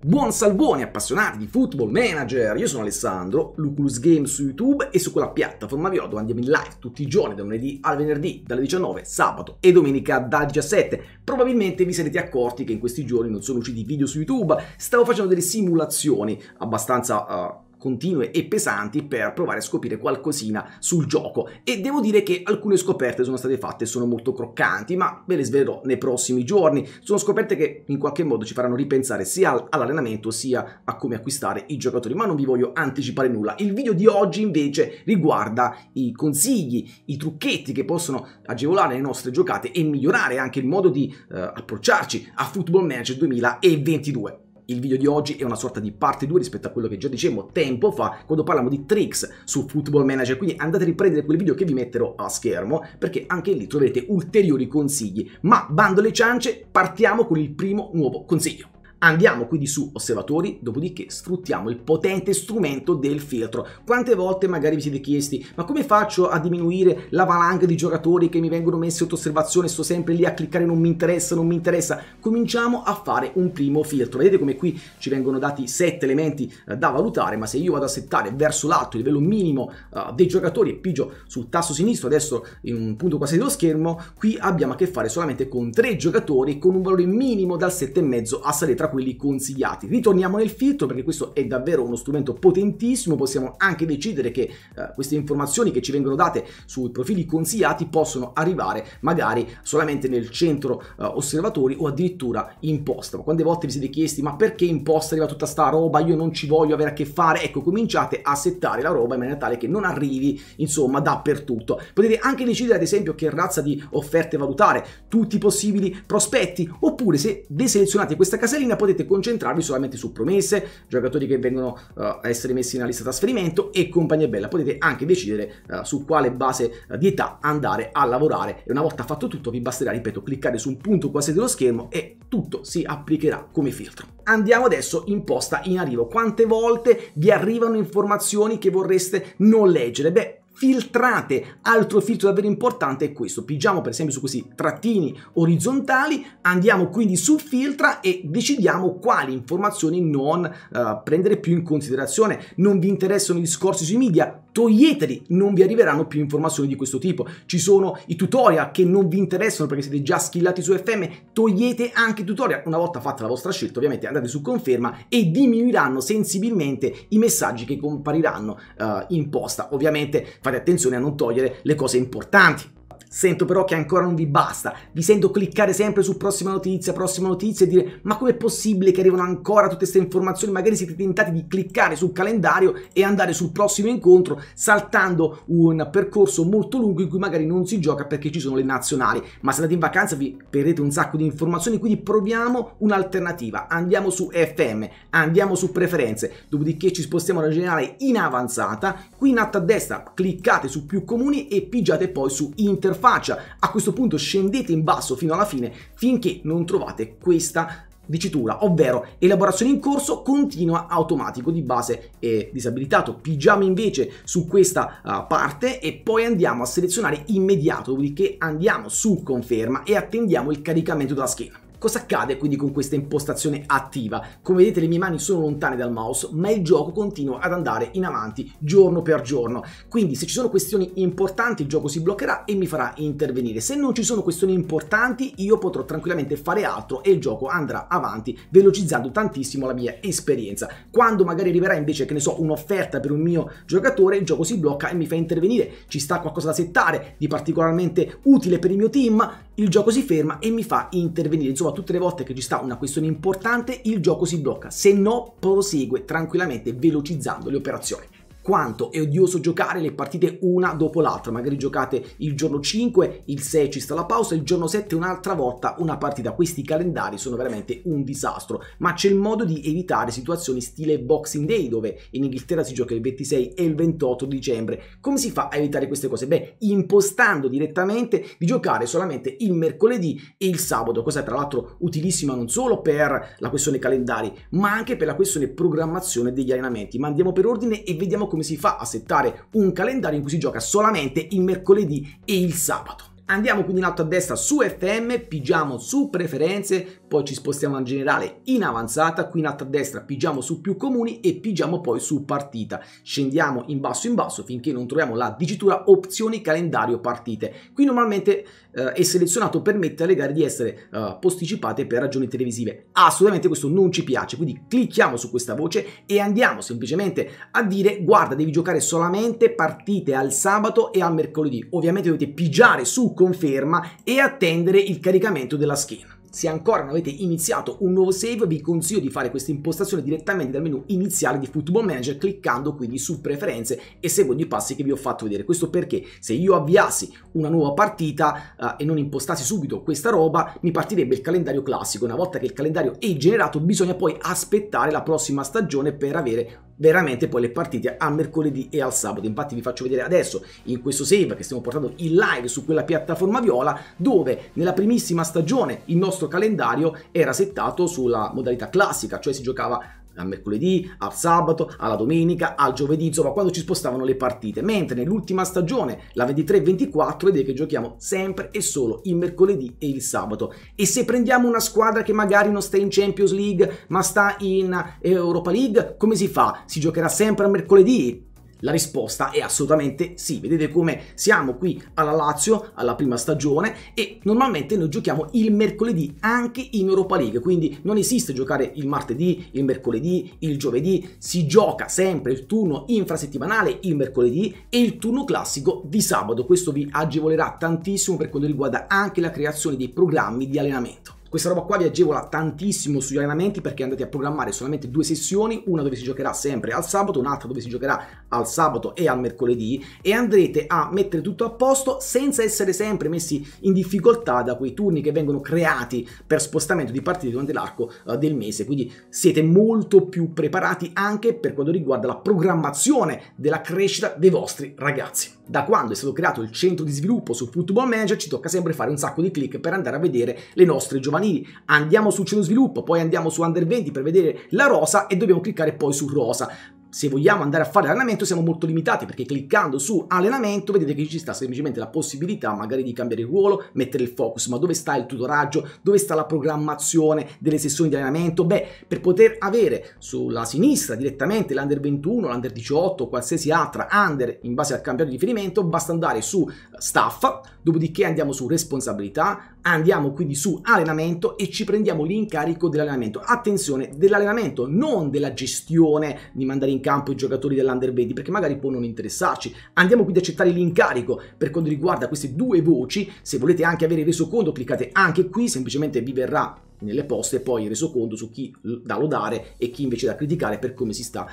Buon salvone appassionati di Football Manager, io sono Alessandro, Luculus Game su YouTube e su quella piattaforma vi ho dove andiamo in live tutti i giorni da lunedì al venerdì dalle 19, sabato e domenica dal 17. Probabilmente vi sarete accorti che in questi giorni non sono usciti video su YouTube, stavo facendo delle simulazioni abbastanza... Uh, continue e pesanti per provare a scoprire qualcosina sul gioco e devo dire che alcune scoperte sono state fatte e sono molto croccanti ma ve le svelerò nei prossimi giorni sono scoperte che in qualche modo ci faranno ripensare sia all'allenamento sia a come acquistare i giocatori ma non vi voglio anticipare nulla il video di oggi invece riguarda i consigli i trucchetti che possono agevolare le nostre giocate e migliorare anche il modo di eh, approcciarci a Football Manager 2022 il video di oggi è una sorta di parte 2 rispetto a quello che già dicevo tempo fa quando parliamo di tricks su Football Manager, quindi andate a riprendere quel video che vi metterò a schermo perché anche lì troverete ulteriori consigli. Ma bando le ciance, partiamo con il primo nuovo consiglio. Andiamo quindi su osservatori, dopodiché sfruttiamo il potente strumento del filtro. Quante volte magari vi siete chiesti, ma come faccio a diminuire la valanga di giocatori che mi vengono messi sotto osservazione, sto sempre lì a cliccare non mi interessa, non mi interessa. Cominciamo a fare un primo filtro. Vedete come qui ci vengono dati 7 elementi eh, da valutare, ma se io vado a settare verso l'alto il livello minimo uh, dei giocatori e pigio sul tasto sinistro, adesso in un punto quasi dello schermo, qui abbiamo a che fare solamente con 3 giocatori con un valore minimo dal 7,5 a salire tra quelli consigliati. Ritorniamo nel filtro perché questo è davvero uno strumento potentissimo, possiamo anche decidere che eh, queste informazioni che ci vengono date sui profili consigliati possono arrivare magari solamente nel centro eh, osservatori o addirittura in posta. Ma quante volte vi siete chiesti ma perché in posta arriva tutta sta roba, io non ci voglio avere a che fare? Ecco, cominciate a settare la roba in maniera tale che non arrivi insomma dappertutto. Potete anche decidere ad esempio che razza di offerte valutare, tutti i possibili prospetti, oppure se deselezionate questa casellina potete concentrarvi solamente su promesse, giocatori che vengono uh, a essere messi nella lista trasferimento e compagnia bella. Potete anche decidere uh, su quale base uh, di età andare a lavorare e una volta fatto tutto vi basterà, ripeto, cliccare sul punto quasi dello schermo e tutto si applicherà come filtro. Andiamo adesso in posta in arrivo. Quante volte vi arrivano informazioni che vorreste non leggere? Beh, filtrate. Altro filtro davvero importante è questo. Pigiamo per esempio su questi trattini orizzontali, andiamo quindi su filtra e decidiamo quali informazioni non uh, prendere più in considerazione. Non vi interessano i discorsi sui media? Toglieteli, non vi arriveranno più informazioni di questo tipo. Ci sono i tutorial che non vi interessano perché siete già skillati su FM, togliete anche i tutorial. Una volta fatta la vostra scelta, ovviamente andate su conferma e diminuiranno sensibilmente i messaggi che compariranno uh, in posta. Ovviamente fate attenzione a non togliere le cose importanti. Sento però che ancora non vi basta, vi sento cliccare sempre su prossima notizia, prossima notizia e dire ma com'è possibile che arrivano ancora tutte queste informazioni? Magari siete tentati di cliccare sul calendario e andare sul prossimo incontro saltando un percorso molto lungo in cui magari non si gioca perché ci sono le nazionali, ma se andate in vacanza vi perderete un sacco di informazioni, quindi proviamo un'alternativa, andiamo su FM, andiamo su preferenze, dopodiché ci spostiamo alla generale in avanzata, qui in alto a destra cliccate su più comuni e pigiate poi su interfaccia faccia. A questo punto scendete in basso fino alla fine finché non trovate questa dicitura, ovvero elaborazione in corso continua automatico di base eh, disabilitato. Pigiamo invece su questa uh, parte e poi andiamo a selezionare immediato, dopodiché andiamo su conferma e attendiamo il caricamento della schiena. Cosa accade quindi con questa impostazione attiva? Come vedete le mie mani sono lontane dal mouse, ma il gioco continua ad andare in avanti giorno per giorno. Quindi se ci sono questioni importanti il gioco si bloccherà e mi farà intervenire. Se non ci sono questioni importanti io potrò tranquillamente fare altro e il gioco andrà avanti velocizzando tantissimo la mia esperienza. Quando magari arriverà invece, che ne so, un'offerta per un mio giocatore, il gioco si blocca e mi fa intervenire. Ci sta qualcosa da settare di particolarmente utile per il mio team, il gioco si ferma e mi fa intervenire. Insomma, tutte le volte che ci sta una questione importante, il gioco si blocca, se no prosegue tranquillamente velocizzando le operazioni quanto è odioso giocare le partite una dopo l'altra, magari giocate il giorno 5, il 6 ci sta la pausa, il giorno 7 un'altra volta una partita, questi calendari sono veramente un disastro, ma c'è il modo di evitare situazioni stile Boxing Day dove in Inghilterra si gioca il 26 e il 28 dicembre, come si fa a evitare queste cose? Beh, impostando direttamente di giocare solamente il mercoledì e il sabato, cosa tra l'altro utilissima non solo per la questione calendari, ma anche per la questione programmazione degli allenamenti, ma andiamo per ordine e vediamo come come si fa a settare un calendario in cui si gioca solamente il mercoledì e il sabato. Andiamo quindi in alto a destra su FM, pigiamo su preferenze, poi ci spostiamo in generale in avanzata, qui in alto a destra pigiamo su più comuni e pigiamo poi su partita, scendiamo in basso in basso finché non troviamo la dicitura opzioni calendario partite, qui normalmente eh, è selezionato permette alle gare di essere eh, posticipate per ragioni televisive, assolutamente questo non ci piace, quindi clicchiamo su questa voce e andiamo semplicemente a dire guarda devi giocare solamente partite al sabato e al mercoledì, ovviamente dovete pigiare su conferma e attendere il caricamento della schiena. Se ancora non avete iniziato un nuovo save, vi consiglio di fare questa impostazione direttamente dal menu iniziale di Football Manager, cliccando quindi su preferenze e seguendo i passi che vi ho fatto vedere. Questo perché se io avviassi una nuova partita eh, e non impostassi subito questa roba, mi partirebbe il calendario classico. Una volta che il calendario è generato, bisogna poi aspettare la prossima stagione per avere veramente poi le partite a mercoledì e al sabato. Infatti vi faccio vedere adesso in questo save che stiamo portando in live su quella piattaforma viola dove nella primissima stagione il nostro calendario era settato sulla modalità classica, cioè si giocava a mercoledì, al sabato, alla domenica, al giovedì, insomma quando ci spostavano le partite, mentre nell'ultima stagione, la 23-24, vedete che giochiamo sempre e solo il mercoledì e il sabato. E se prendiamo una squadra che magari non sta in Champions League, ma sta in eh, Europa League, come si fa? Si giocherà sempre a mercoledì? La risposta è assolutamente sì, vedete come siamo qui alla Lazio, alla prima stagione e normalmente noi giochiamo il mercoledì anche in Europa League, quindi non esiste giocare il martedì, il mercoledì, il giovedì, si gioca sempre il turno infrasettimanale il mercoledì e il turno classico di sabato, questo vi agevolerà tantissimo per quanto riguarda anche la creazione dei programmi di allenamento. Questa roba qua vi agevola tantissimo sugli allenamenti perché andate a programmare solamente due sessioni, una dove si giocherà sempre al sabato, un'altra dove si giocherà al sabato e al mercoledì e andrete a mettere tutto a posto senza essere sempre messi in difficoltà da quei turni che vengono creati per spostamento di partite durante l'arco eh, del mese, quindi siete molto più preparati anche per quanto riguarda la programmazione della crescita dei vostri ragazzi. Da quando è stato creato il centro di sviluppo su Football Manager ci tocca sempre fare un sacco di click per andare a vedere le nostre giovani giovanili, andiamo su cielo Sviluppo, poi andiamo su Under 20 per vedere la rosa e dobbiamo cliccare poi su rosa se vogliamo andare a fare allenamento siamo molto limitati perché cliccando su allenamento vedete che ci sta semplicemente la possibilità magari di cambiare il ruolo, mettere il focus, ma dove sta il tutoraggio, dove sta la programmazione delle sessioni di allenamento? Beh, per poter avere sulla sinistra direttamente l'under 21, l'under 18, qualsiasi altra under in base al campione di riferimento, basta andare su staff, dopodiché andiamo su responsabilità, andiamo quindi su allenamento e ci prendiamo l'incarico dell'allenamento. Attenzione, dell'allenamento, non della gestione di mandare in in campo i giocatori dell'Under 20 perché magari può non interessarci. Andiamo quindi ad accettare l'incarico per quanto riguarda queste due voci. Se volete anche avere il resoconto cliccate anche qui, semplicemente vi verrà nelle poste e poi il resoconto su chi da lodare e chi invece da criticare per come si sta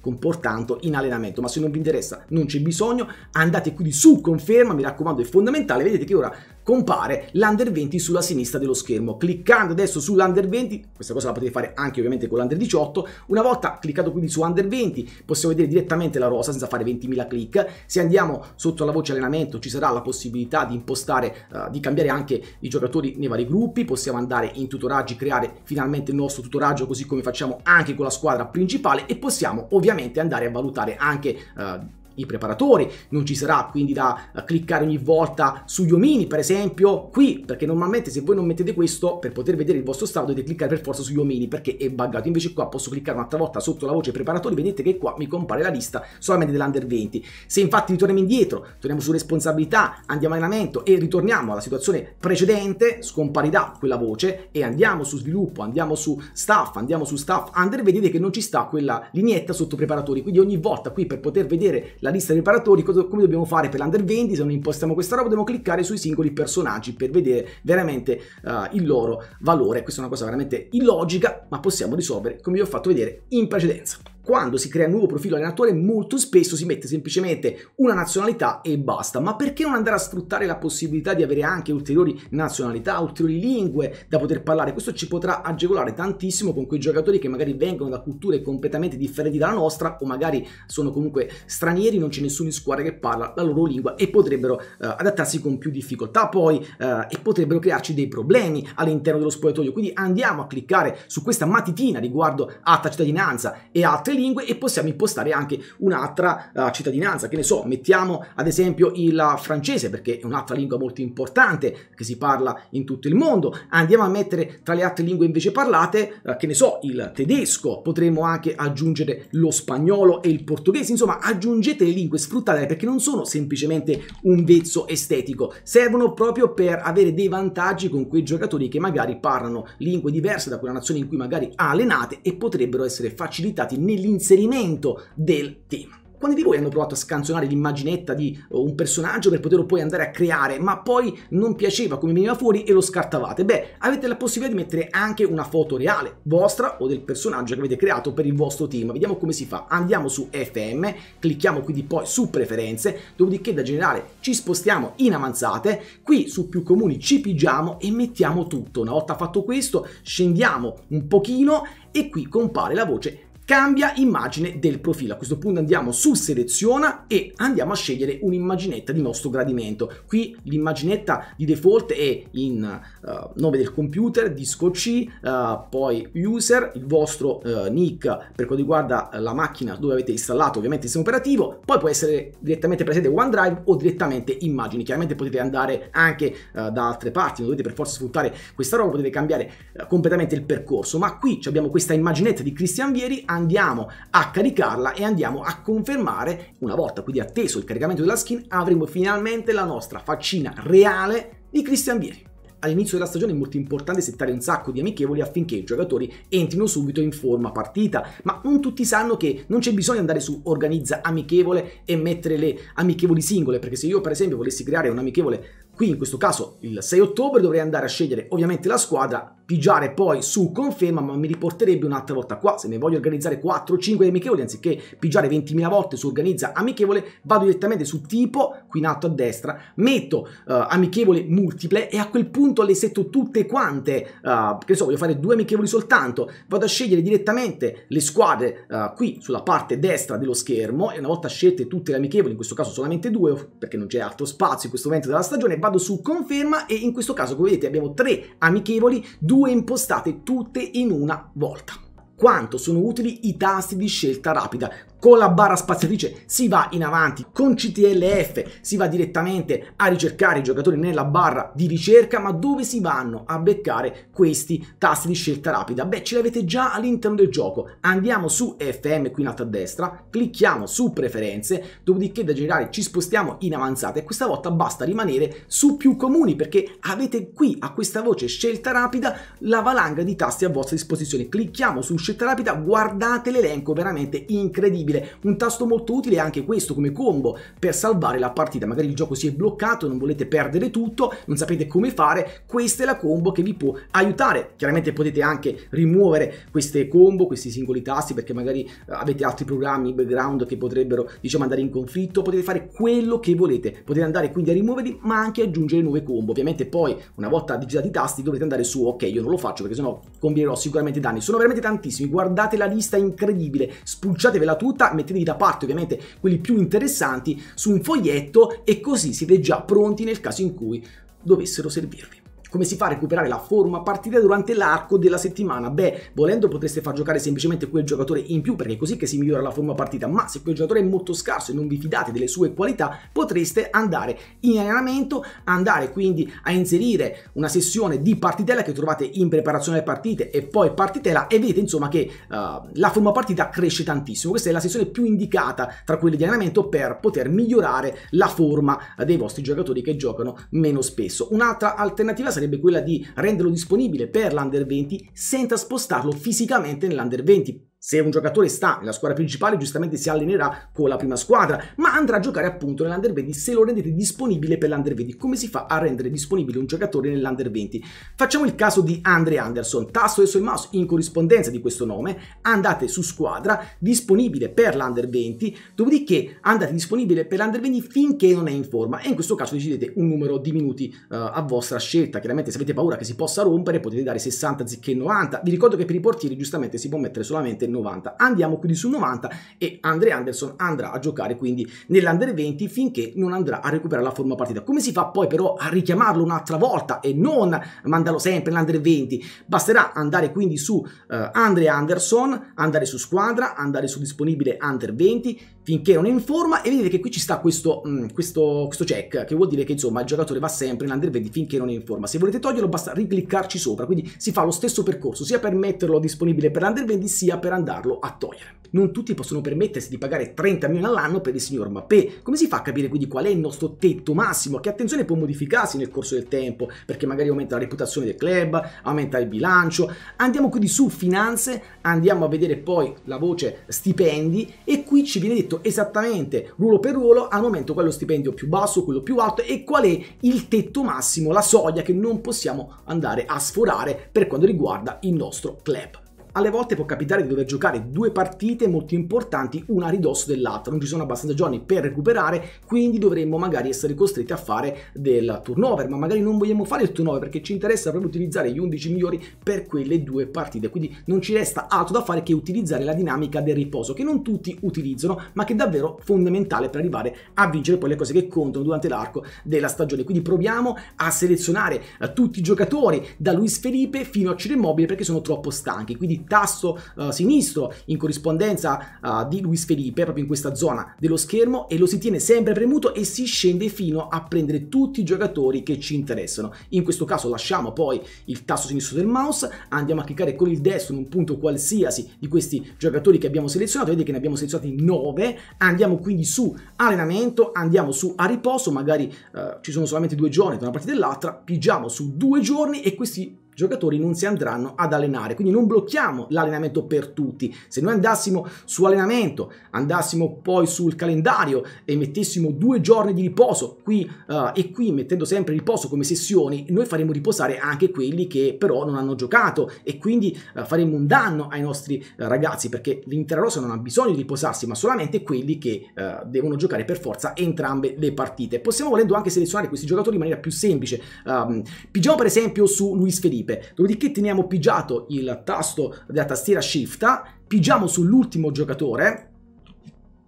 comportando in allenamento. Ma se non vi interessa non c'è bisogno, andate qui su conferma, mi raccomando è fondamentale, vedete che ora compare l'under 20 sulla sinistra dello schermo. Cliccando adesso sull'under 20, questa cosa la potete fare anche ovviamente con l'under 18, una volta cliccato quindi su under 20 possiamo vedere direttamente la rosa senza fare 20.000 click, se andiamo sotto la voce allenamento ci sarà la possibilità di impostare, uh, di cambiare anche i giocatori nei vari gruppi, possiamo andare in tutorial tutoraggi, creare finalmente il nostro tutoraggio così come facciamo anche con la squadra principale e possiamo ovviamente andare a valutare anche eh, i preparatori, non ci sarà quindi da eh, cliccare ogni volta sugli omini per esempio qui perché normalmente se voi non mettete questo per poter vedere il vostro stato dovete cliccare per forza sugli omini perché è buggato invece qua posso cliccare un'altra volta sotto la voce preparatori vedete che qua mi compare la lista solamente dell'under 20 se infatti ritorniamo indietro torniamo su responsabilità andiamo allenamento e ritorniamo alla situazione precedente scomparirà quella voce e andiamo su sviluppo andiamo su staff andiamo su staff under vedete che non ci sta quella lineetta sotto preparatori quindi ogni volta qui per poter vedere la la lista dei preparatori, cosa, come dobbiamo fare per l'under 20, se non impostiamo questa roba dobbiamo cliccare sui singoli personaggi per vedere veramente uh, il loro valore. Questa è una cosa veramente illogica, ma possiamo risolvere come vi ho fatto vedere in precedenza quando si crea un nuovo profilo allenatore molto spesso si mette semplicemente una nazionalità e basta, ma perché non andare a sfruttare la possibilità di avere anche ulteriori nazionalità, ulteriori lingue da poter parlare? Questo ci potrà agevolare tantissimo con quei giocatori che magari vengono da culture completamente differenti dalla nostra o magari sono comunque stranieri, non c'è nessuno in squadra che parla la loro lingua e potrebbero eh, adattarsi con più difficoltà poi eh, e potrebbero crearci dei problemi all'interno dello spogliatoio. Quindi andiamo a cliccare su questa matitina riguardo alta cittadinanza e altre lingue lingue e possiamo impostare anche un'altra uh, cittadinanza, che ne so, mettiamo ad esempio il francese perché è un'altra lingua molto importante che si parla in tutto il mondo, andiamo a mettere tra le altre lingue invece parlate, uh, che ne so, il tedesco, potremmo anche aggiungere lo spagnolo e il portoghese, insomma aggiungete le lingue, sfruttatele perché non sono semplicemente un vezzo estetico, servono proprio per avere dei vantaggi con quei giocatori che magari parlano lingue diverse da quella nazione in cui magari allenate e potrebbero essere facilitati nell'interno l'inserimento del team. Quanti di voi hanno provato a scansionare l'immaginetta di eh, un personaggio per poterlo poi andare a creare, ma poi non piaceva come veniva fuori e lo scartavate? Beh, avete la possibilità di mettere anche una foto reale, vostra o del personaggio che avete creato per il vostro team. Vediamo come si fa. Andiamo su FM, clicchiamo quindi poi su preferenze, dopodiché da generale ci spostiamo in avanzate, qui su più comuni ci pigiamo e mettiamo tutto. Una volta fatto questo scendiamo un pochino e qui compare la voce cambia immagine del profilo. A questo punto andiamo su seleziona e andiamo a scegliere un'immaginetta di nostro gradimento. Qui l'immaginetta di default è in uh, nome del computer, disco C, uh, poi user, il vostro uh, nick per quanto riguarda la macchina dove avete installato ovviamente il sistema operativo, poi può essere direttamente presente OneDrive o direttamente immagini. Chiaramente potete andare anche da altre parti, non dovete per forza sfruttare questa roba, potete cambiare completamente il percorso, ma qui abbiamo questa immaginetta di Cristian Vieri andiamo a caricarla e andiamo a confermare, una volta quindi atteso il caricamento della skin, avremo finalmente la nostra faccina reale di Christian Vieri all'inizio della stagione è molto importante settare un sacco di amichevoli affinché i giocatori entrino subito in forma partita, ma non tutti sanno che non c'è bisogno di andare su organizza amichevole e mettere le amichevoli singole, perché se io per esempio volessi creare un amichevole Qui in questo caso il 6 ottobre dovrei andare a scegliere ovviamente la squadra, pigiare poi su conferma, ma mi riporterebbe un'altra volta qua. Se ne voglio organizzare 4 o 5 amichevoli, anziché pigiare 20.000 volte su organizza amichevole, vado direttamente su tipo, qui in alto a destra, metto uh, amichevole multiple e a quel punto le setto tutte quante, uh, che so, voglio fare due amichevoli soltanto, vado a scegliere direttamente le squadre uh, qui sulla parte destra dello schermo e una volta scelte tutte le amichevoli, in questo caso solamente due, perché non c'è altro spazio in questo momento della stagione, vado vado su conferma e in questo caso come vedete abbiamo tre amichevoli, due impostate tutte in una volta quanto sono utili i tasti di scelta rapida con la barra spaziatrice si va in avanti, con CTLF si va direttamente a ricercare i giocatori nella barra di ricerca, ma dove si vanno a beccare questi tasti di scelta rapida? Beh, ce li avete già all'interno del gioco. Andiamo su FM qui in alto a destra, clicchiamo su preferenze, dopodiché da generale ci spostiamo in avanzata e questa volta basta rimanere su più comuni perché avete qui a questa voce scelta rapida la valanga di tasti a vostra disposizione. Clicchiamo su scelta rapida, guardate l'elenco veramente incredibile possibile. Un tasto molto utile è anche questo come combo per salvare la partita. Magari il gioco si è bloccato, non volete perdere tutto, non sapete come fare. Questa è la combo che vi può aiutare. Chiaramente potete anche rimuovere queste combo, questi singoli tasti, perché magari eh, avete altri programmi background che potrebbero diciamo andare in conflitto. Potete fare quello che volete. Potete andare quindi a rimuoverli, ma anche aggiungere nuove combo. Ovviamente poi una volta digitati i tasti dovrete andare su ok, io non lo faccio perché sennò combinerò sicuramente danni. Sono veramente tantissimi. Guardate la lista incredibile, spulciatevela tutta difficoltà, mettetevi da parte ovviamente quelli più interessanti su un foglietto e così siete già pronti nel caso in cui dovessero servirvi. Come si fa a recuperare la forma partita durante l'arco della settimana? Beh, volendo potreste far giocare semplicemente quel giocatore in più perché è così che si migliora la forma partita, ma se quel giocatore è molto scarso e non vi fidate delle sue qualità, potreste andare in allenamento, andare quindi a inserire una sessione di partitella che trovate in preparazione alle partite e poi partitella e vedete insomma che uh, la forma partita cresce tantissimo. Questa è la sessione più indicata tra quelle di allenamento per poter migliorare la forma eh, dei vostri giocatori che giocano meno spesso. Un'altra alternativa sarebbe sarebbe quella di renderlo disponibile per l'Under 20 senza spostarlo fisicamente nell'Under 20 se un giocatore sta nella squadra principale, giustamente si allenerà con la prima squadra, ma andrà a giocare appunto nell'Under 20 se lo rendete disponibile per l'Under 20. Come si fa a rendere disponibile un giocatore nell'Under 20? Facciamo il caso di Andre Anderson. Tasto adesso il mouse in corrispondenza di questo nome, andate su squadra, disponibile per l'Under 20, dopodiché andate disponibile per l'Under 20 finché non è in forma e in questo caso decidete un numero di minuti uh, a vostra scelta. Chiaramente se avete paura che si possa rompere potete dare 60 anziché 90. Vi ricordo che per i portieri giustamente si può mettere solamente 90. Andiamo quindi su 90 e Andre Anderson andrà a giocare quindi nell'Under 20 finché non andrà a recuperare la forma partita. Come si fa poi però a richiamarlo un'altra volta e non mandarlo sempre nell'Under 20? Basterà andare quindi su uh, Andre Anderson, andare su squadra, andare su disponibile Under 20, finché non è in forma e vedete che qui ci sta questo, mm, questo, questo check che vuol dire che insomma il giocatore va sempre in under 20 finché non è in forma se volete toglierlo basta ricliccarci sopra quindi si fa lo stesso percorso sia per metterlo disponibile per l'under 20 sia per andarlo a togliere non tutti possono permettersi di pagare 30 milioni all'anno per il signor Mbappé come si fa a capire quindi qual è il nostro tetto massimo che attenzione può modificarsi nel corso del tempo perché magari aumenta la reputazione del club aumenta il bilancio andiamo quindi su finanze andiamo a vedere poi la voce stipendi e qui ci viene detto esattamente ruolo per ruolo al momento quello stipendio più basso, quello più alto e qual è il tetto massimo, la soglia che non possiamo andare a sforare per quanto riguarda il nostro club alle volte può capitare di dover giocare due partite molto importanti una a ridosso dell'altra, non ci sono abbastanza giorni per recuperare, quindi dovremmo magari essere costretti a fare del turnover, ma magari non vogliamo fare il turnover perché ci interessa proprio utilizzare gli 11 migliori per quelle due partite, quindi non ci resta altro da fare che utilizzare la dinamica del riposo, che non tutti utilizzano, ma che è davvero fondamentale per arrivare a vincere poi le cose che contano durante l'arco della stagione. Quindi proviamo a selezionare eh, tutti i giocatori da Luis Felipe fino a Ciro Immobile perché sono troppo stanchi, quindi di tasto uh, eh, sinistro in corrispondenza uh, di Luis Felipe proprio in questa zona dello schermo e lo si tiene sempre premuto e si scende fino a prendere tutti i giocatori che ci interessano. In questo caso lasciamo poi il tasto sinistro del mouse, andiamo a cliccare con il destro in un punto qualsiasi di questi giocatori che abbiamo selezionato, vedete che ne abbiamo selezionati 9, andiamo quindi su allenamento, andiamo su a riposo, magari eh, ci sono solamente due giorni da una parte e dell'altra, pigiamo su due giorni e questi giocatori non si andranno ad allenare, quindi non blocchiamo l'allenamento per tutti. Se noi andassimo su allenamento, andassimo poi sul calendario e mettessimo due giorni di riposo qui uh, e qui, mettendo sempre riposo come sessioni, noi faremmo riposare anche quelli che però non hanno giocato e quindi uh, eh, faremo un danno ai nostri uh, ragazzi perché l'intera rosa non ha bisogno di riposarsi, ma solamente quelli che devono giocare per forza entrambe le partite. Possiamo volendo anche selezionare questi giocatori in maniera più semplice. Um, pigiamo per esempio su Luis Felipe Felipe, dopodiché teniamo pigiato il tasto della tastiera Shift, pigiamo sull'ultimo giocatore,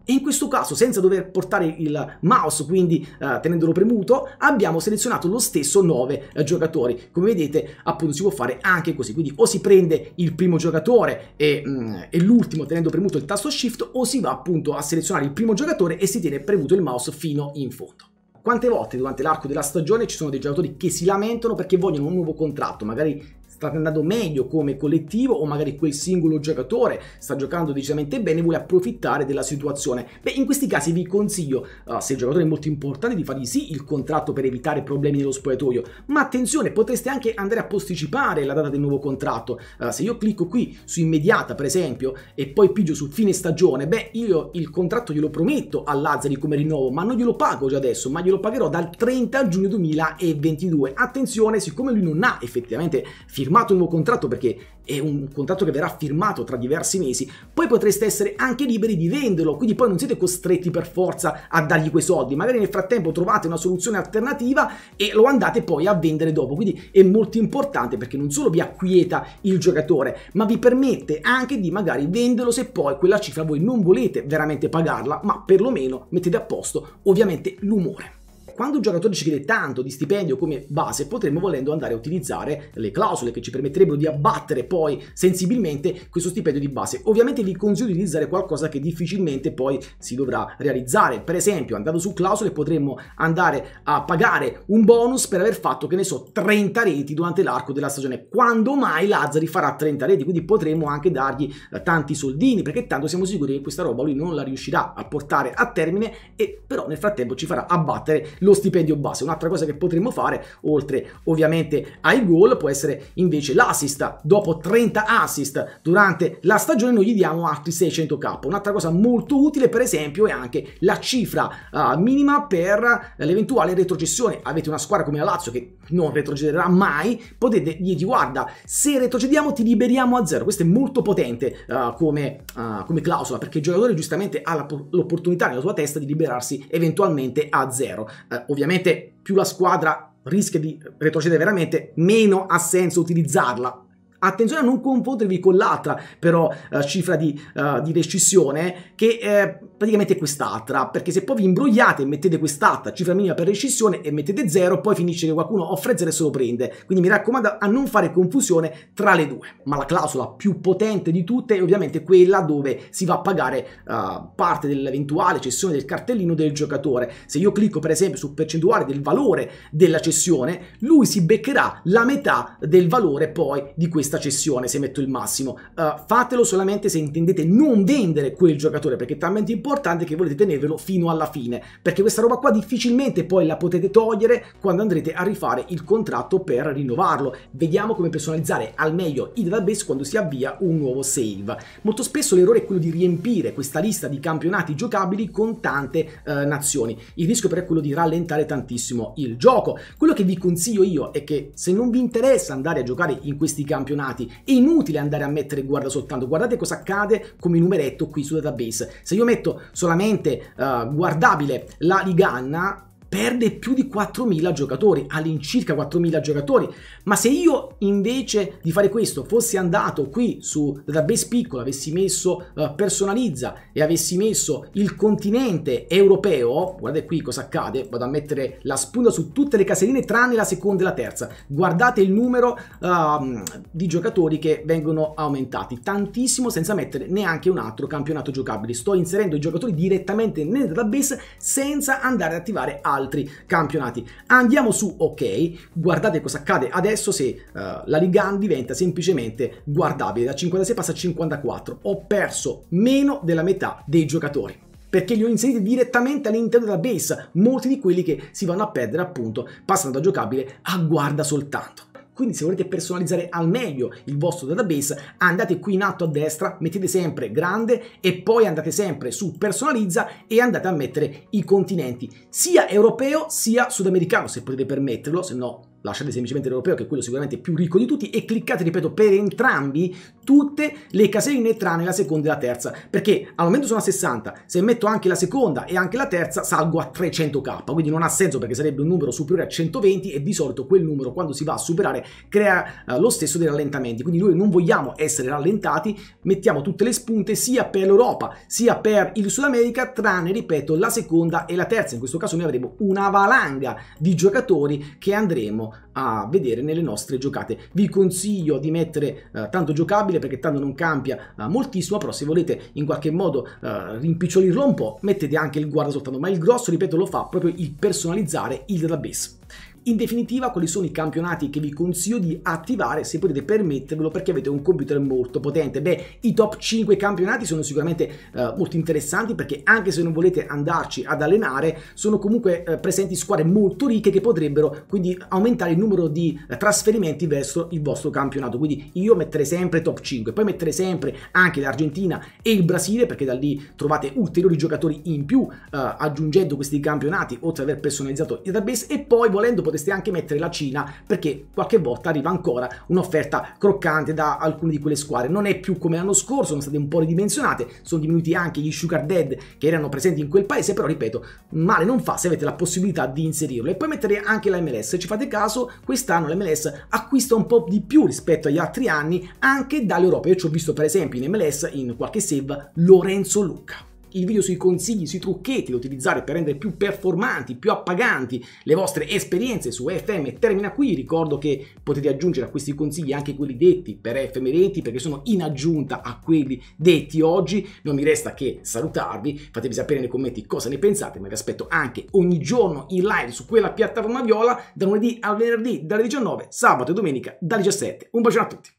e in questo caso, senza dover portare il mouse, quindi eh, tenendolo premuto, abbiamo selezionato lo stesso 9 eh, giocatori. Come vedete, appunto, si può fare anche così. Quindi o si prende il primo giocatore e, mm, e l'ultimo tenendo premuto il tasto shift, o si va appunto a selezionare il primo giocatore e si tiene premuto il mouse fino in fondo. Quante volte durante l'arco della stagione ci sono dei giocatori che si lamentano perché vogliono un nuovo contratto, magari state andando meglio come collettivo o magari quel singolo giocatore sta giocando decisamente bene e vuole approfittare della situazione. Beh, in questi casi vi consiglio, uh, se il giocatore è molto importante, di fargli sì il contratto per evitare problemi nello spogliatoio, ma attenzione, potreste anche andare a posticipare la data del nuovo contratto. Uh, se io clicco qui su immediata, per esempio, e poi pigio su fine stagione, beh, io il contratto glielo prometto a Lazzari come rinnovo, ma non glielo pago già adesso, ma glielo pagherò dal 30 giugno 2022. Attenzione, siccome lui non ha effettivamente firmato firmato un nuovo contratto perché è un contratto che verrà firmato tra diversi mesi, poi potreste essere anche liberi di venderlo, quindi poi non siete costretti per forza a dargli quei soldi, magari nel frattempo trovate una soluzione alternativa e lo andate poi a vendere dopo, quindi è molto importante perché non solo vi acquieta il giocatore, ma vi permette anche di magari venderlo se poi quella cifra voi non volete veramente pagarla, ma perlomeno mettete a posto ovviamente l'umore. Quando un giocatore ci chiede tanto di stipendio come base, potremmo volendo andare a utilizzare le clausole che ci permetterebbero di abbattere poi sensibilmente questo stipendio di base. Ovviamente vi consiglio di utilizzare qualcosa che difficilmente poi si dovrà realizzare. Per esempio, andando su clausole potremmo andare a pagare un bonus per aver fatto, che ne so, 30 reti durante l'arco della stagione. Quando mai Lazzari farà 30 reti, quindi potremmo anche dargli eh, tanti soldini, perché tanto siamo sicuri che questa roba lui non la riuscirà a portare a termine e però nel frattempo ci farà abbattere lo stipendio base. Un'altra cosa che potremmo fare, oltre ovviamente ai gol, può essere invece l'assist. Dopo 30 assist durante la stagione noi gli diamo altri 600k. Un'altra cosa molto utile per esempio è anche la cifra uh, minima per l'eventuale retrocessione. Avete una squadra come la Lazio che non retrocederà mai, potete dirgli guarda se retrocediamo ti liberiamo a zero. Questo è molto potente uh, come, uh, come clausola perché il giocatore giustamente ha l'opportunità nella sua testa di liberarsi eventualmente a zero eh, ovviamente più la squadra rischia di retrocedere veramente, meno ha senso utilizzarla Attenzione a non confondervi con l'altra però eh, cifra di, eh, di, rescissione che eh, è praticamente quest'altra, perché se poi vi imbrogliate e mettete quest'altra cifra minima per rescissione e mettete zero poi finisce che qualcuno offre zero e se lo prende. Quindi mi raccomando a non fare confusione tra le due. Ma la clausola più potente di tutte è ovviamente quella dove si va a pagare uh, parte dell'eventuale cessione del cartellino del giocatore. Se io clicco per esempio su percentuale del valore della cessione, lui si beccherà la metà del valore poi di questa questa cessione se metto il massimo. Uh, fatelo solamente se intendete non vendere quel giocatore perché è talmente importante che volete tenervelo fino alla fine. Perché questa roba qua difficilmente poi la potete togliere quando andrete a rifare il contratto per rinnovarlo. Vediamo come personalizzare al meglio i database quando si avvia un nuovo save. Molto spesso l'errore è quello di riempire questa lista di campionati giocabili con tante uh, nazioni. Il rischio però è quello di rallentare tantissimo il gioco. Quello che vi consiglio io è che se non vi interessa andare a giocare in questi campionati campionati. È inutile andare a mettere guarda soltanto. Guardate cosa accade come numeretto qui su database. Se io metto solamente uh, guardabile la Liganna, perde più di 4.000 giocatori, all'incirca 4.000 giocatori, ma se io invece di fare questo fossi andato qui su database piccolo, avessi messo uh, personalizza e avessi messo il continente europeo, guardate qui cosa accade, vado a mettere la spunta su tutte le caselline tranne la seconda e la terza, guardate il numero uh, di giocatori che vengono aumentati, tantissimo senza mettere neanche un altro campionato giocabile, sto inserendo i giocatori direttamente nel database senza andare ad attivare altri altri campionati. Andiamo su ok, guardate cosa accade adesso se uh, la Ligan diventa semplicemente guardabile, da 56 passa a 54, ho perso meno della metà dei giocatori perché li ho inseriti direttamente all'interno della base, molti di quelli che si vanno a perdere appunto passando da giocabile a guarda soltanto. Quindi se volete personalizzare al meglio il vostro database, andate qui in alto a destra, mettete sempre grande e poi andate sempre su personalizza e andate a mettere i continenti, sia europeo sia sudamericano se potete permetterlo, se no lasciate semplicemente l'europeo che è quello sicuramente più ricco di tutti e cliccate, ripeto, per entrambi tutte le caselline tranne la seconda e la terza, perché al momento sono a 60, se metto anche la seconda e anche la terza salgo a 300k, quindi non ha senso perché sarebbe un numero superiore a 120 e di solito quel numero quando si va a superare crea eh, lo stesso dei rallentamenti, quindi noi non vogliamo essere rallentati, mettiamo tutte le spunte sia per l'Europa sia per il Sud America tranne, ripeto, la seconda e la terza, in questo caso noi avremo una valanga di giocatori che andremo a vedere nelle nostre giocate. Vi consiglio di mettere eh, tanto giocabile perché tanto non cambia eh, moltissimo, però se volete in qualche modo eh, rimpicciolirlo un po', mettete anche il guarda soltanto, ma il grosso, ripeto, lo fa proprio il personalizzare il database. In definitiva quali sono i campionati che vi consiglio di attivare se potete permettervelo perché avete un computer molto potente? Beh, i top 5 campionati sono sicuramente eh, molto interessanti perché anche se non volete andarci ad allenare sono comunque eh, presenti squadre molto ricche che potrebbero quindi aumentare il numero di eh, trasferimenti verso il vostro campionato. Quindi io metterei sempre top 5, poi metterei sempre anche l'Argentina e il Brasile perché da lì trovate ulteriori giocatori in più eh, aggiungendo questi campionati oltre ad aver personalizzato il database e poi volendo potete potreste anche mettere la Cina perché qualche volta arriva ancora un'offerta croccante da alcune di quelle squadre. Non è più come l'anno scorso, sono state un po' ridimensionate, sono diminuiti anche gli Sugar Dead che erano presenti in quel paese, però ripeto, male non fa se avete la possibilità di inserirlo. E poi mettere anche la MLS, se ci fate caso, quest'anno la MLS acquista un po' di più rispetto agli altri anni anche dall'Europa. Io ci ho visto per esempio in MLS in qualche save Lorenzo Luca il video sui consigli, sui trucchetti da utilizzare per rendere più performanti, più appaganti le vostre esperienze su FM termina qui. Ricordo che potete aggiungere a questi consigli anche quelli detti per fm Reti perché sono in aggiunta a quelli detti oggi. Non mi resta che salutarvi, fatemi sapere nei commenti cosa ne pensate, ma vi aspetto anche ogni giorno in live su quella piattaforma viola da lunedì al venerdì dalle 19, sabato e domenica dalle 17. Un bacione a tutti!